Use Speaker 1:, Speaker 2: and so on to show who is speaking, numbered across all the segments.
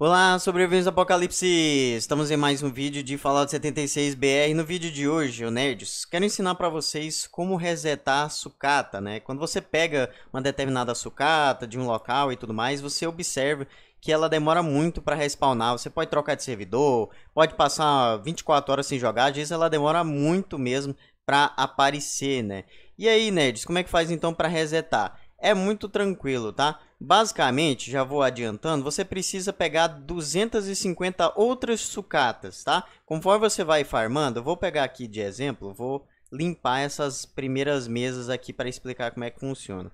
Speaker 1: Olá, sobreviventes do Apocalipse! Estamos em mais um vídeo de Fallout 76 BR. No vídeo de hoje, o Nerds, quero ensinar para vocês como resetar sucata, né? Quando você pega uma determinada sucata de um local e tudo mais, você observa que ela demora muito para respawnar. Você pode trocar de servidor, pode passar 24 horas sem jogar, às vezes ela demora muito mesmo para aparecer, né? E aí, Nerds, como é que faz então para resetar? é muito tranquilo, tá? Basicamente, já vou adiantando, você precisa pegar 250 outras sucatas, tá? Conforme você vai farmando, eu vou pegar aqui de exemplo, vou limpar essas primeiras mesas aqui para explicar como é que funciona.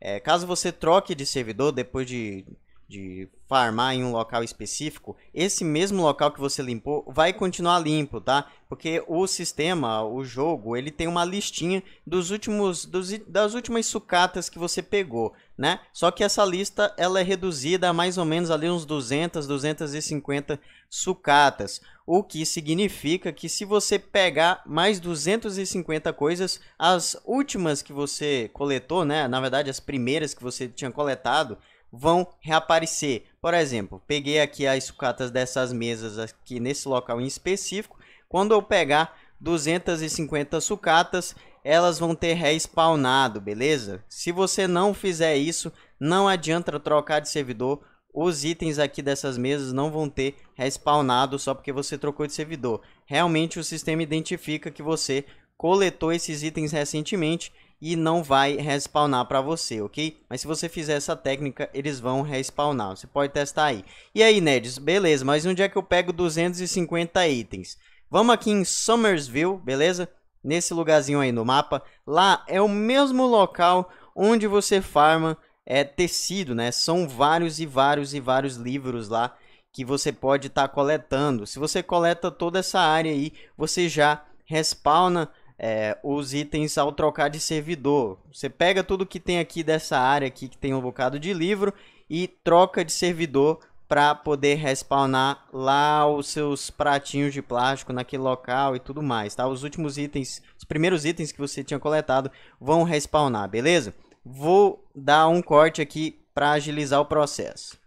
Speaker 1: É, caso você troque de servidor depois de de farmar em um local específico, esse mesmo local que você limpou vai continuar limpo, tá? Porque o sistema, o jogo, ele tem uma listinha dos últimos dos, das últimas sucatas que você pegou, né? Só que essa lista ela é reduzida a mais ou menos ali uns 200, 250 sucatas, o que significa que se você pegar mais 250 coisas, as últimas que você coletou, né, na verdade as primeiras que você tinha coletado, vão reaparecer. Por exemplo, peguei aqui as sucatas dessas mesas aqui nesse local em específico. Quando eu pegar 250 sucatas, elas vão ter respawnado, beleza? Se você não fizer isso, não adianta trocar de servidor. Os itens aqui dessas mesas não vão ter respawnado só porque você trocou de servidor. Realmente o sistema identifica que você coletou esses itens recentemente e não vai respawnar para você, ok? Mas se você fizer essa técnica, eles vão respawnar, você pode testar aí. E aí, Nerds, beleza, mas onde é que eu pego 250 itens? Vamos aqui em Summersville, beleza? Nesse lugarzinho aí no mapa, lá é o mesmo local onde você farma é, tecido, né? São vários e vários e vários livros lá que você pode estar tá coletando. Se você coleta toda essa área aí, você já respawna é, os itens ao trocar de servidor. Você pega tudo que tem aqui dessa área aqui, que tem um bocado de livro, e troca de servidor para poder respawnar lá os seus pratinhos de plástico naquele local e tudo mais, tá? Os últimos itens, os primeiros itens que você tinha coletado vão respawnar, beleza? Vou dar um corte aqui para agilizar o processo.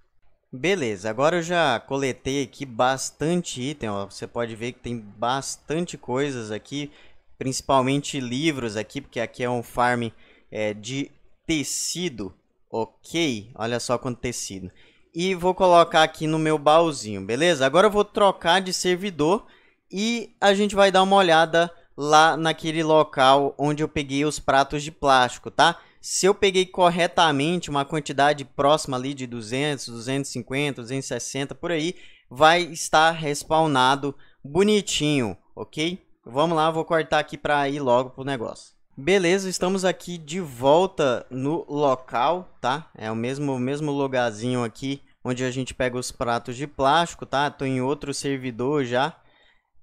Speaker 1: Beleza, agora eu já coletei aqui bastante item, ó. Você pode ver que tem bastante coisas aqui principalmente livros aqui, porque aqui é um farm é, de tecido, ok? Olha só quanto tecido. E vou colocar aqui no meu baúzinho, beleza? Agora eu vou trocar de servidor e a gente vai dar uma olhada lá naquele local onde eu peguei os pratos de plástico, tá? Se eu peguei corretamente uma quantidade próxima ali de 200, 250, 260, por aí, vai estar respawnado bonitinho, ok? Vamos lá, vou cortar aqui para ir logo pro negócio. Beleza, estamos aqui de volta no local, tá? É o mesmo, mesmo lugarzinho aqui onde a gente pega os pratos de plástico, tá? Tô em outro servidor já.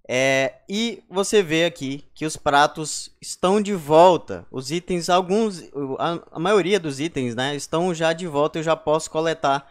Speaker 1: É, e você vê aqui que os pratos estão de volta. Os itens, alguns, a, a maioria dos itens, né? Estão já de volta, eu já posso coletar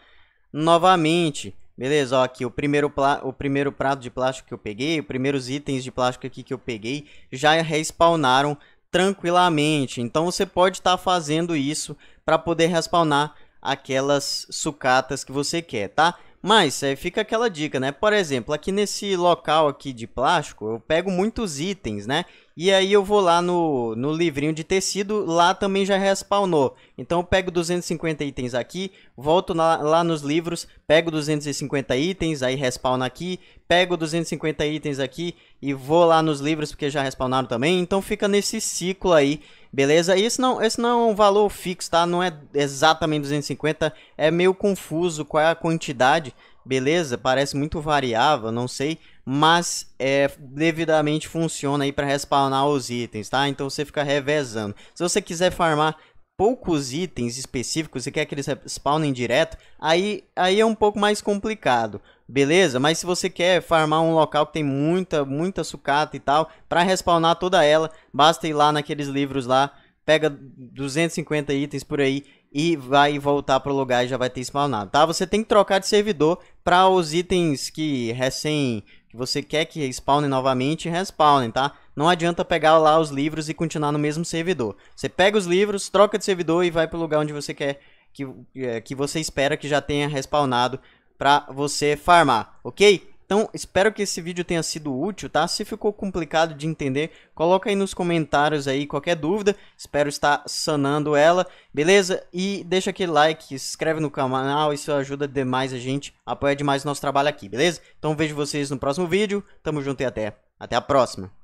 Speaker 1: novamente. Beleza, ó, aqui o primeiro, o primeiro prato de plástico que eu peguei, os primeiros itens de plástico aqui que eu peguei já respawnaram tranquilamente. Então você pode estar tá fazendo isso para poder respawnar aquelas sucatas que você quer, tá? Mas é, fica aquela dica, né? Por exemplo, aqui nesse local aqui de plástico, eu pego muitos itens, né? E aí eu vou lá no, no livrinho de tecido, lá também já respawnou. Então eu pego 250 itens aqui, volto na, lá nos livros, pego 250 itens, aí respawna aqui, pego 250 itens aqui e vou lá nos livros porque já respawnaram também. Então fica nesse ciclo aí, beleza? E esse não, esse não é um valor fixo, tá? Não é exatamente 250, é meio confuso qual é a quantidade, beleza? Parece muito variável, não sei, mas é, devidamente funciona aí para respawnar os itens, tá? Então você fica revezando. Se você quiser farmar poucos itens específicos e quer que eles spawnem direto, aí, aí é um pouco mais complicado, beleza? Mas se você quer farmar um local que tem muita, muita sucata e tal, para respawnar toda ela, basta ir lá naqueles livros lá, pega 250 itens por aí e vai voltar pro lugar e já vai ter spawnado, tá? Você tem que trocar de servidor para os itens que recém que você quer que spawne novamente, respawnem, tá? Não adianta pegar lá os livros e continuar no mesmo servidor. Você pega os livros, troca de servidor e vai pro lugar onde você quer que, é, que você espera que já tenha respawnado para você farmar, ok? Então, espero que esse vídeo tenha sido útil, tá? Se ficou complicado de entender, coloca aí nos comentários aí qualquer dúvida. Espero estar sanando ela, beleza? E deixa aquele like, se inscreve no canal, isso ajuda demais a gente, apoia demais o nosso trabalho aqui, beleza? Então vejo vocês no próximo vídeo, tamo junto e até, até a próxima!